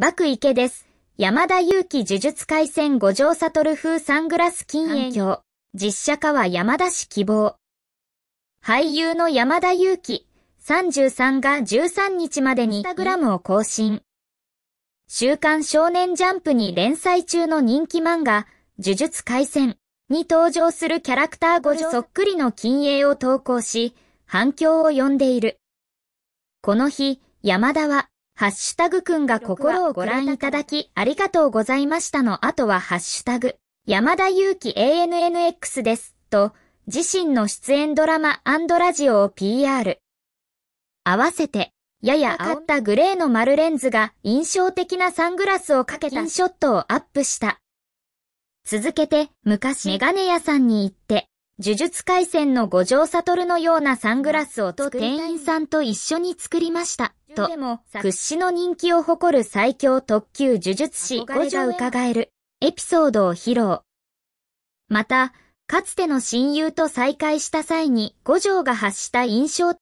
爆池です。山田裕貴呪術改戦五条悟風サングラス禁煙響実写化は山田氏希望。俳優の山田裕貴、33が13日までにインスタグラムを更新。週刊少年ジャンプに連載中の人気漫画、呪術改戦に登場するキャラクター条そっくりの禁影を投稿し、反響を呼んでいる。この日、山田は、ハッシュタグくんが心をご覧いただき、ありがとうございましたの後はハッシュタグ、山田祐希 ANNX です、と、自身の出演ドラマラジオを PR。合わせて、やや煽ったグレーの丸レンズが印象的なサングラスをかけたショットをアップした。続けて、昔メガネ屋さんに行って、呪術回戦の五条悟のようなサングラスをと店員さんと一緒に作りました。と、屈指の人気を誇る最強特急呪術師五条伺えるエピソードを披露。また、かつての親友と再会した際に五条が発した印象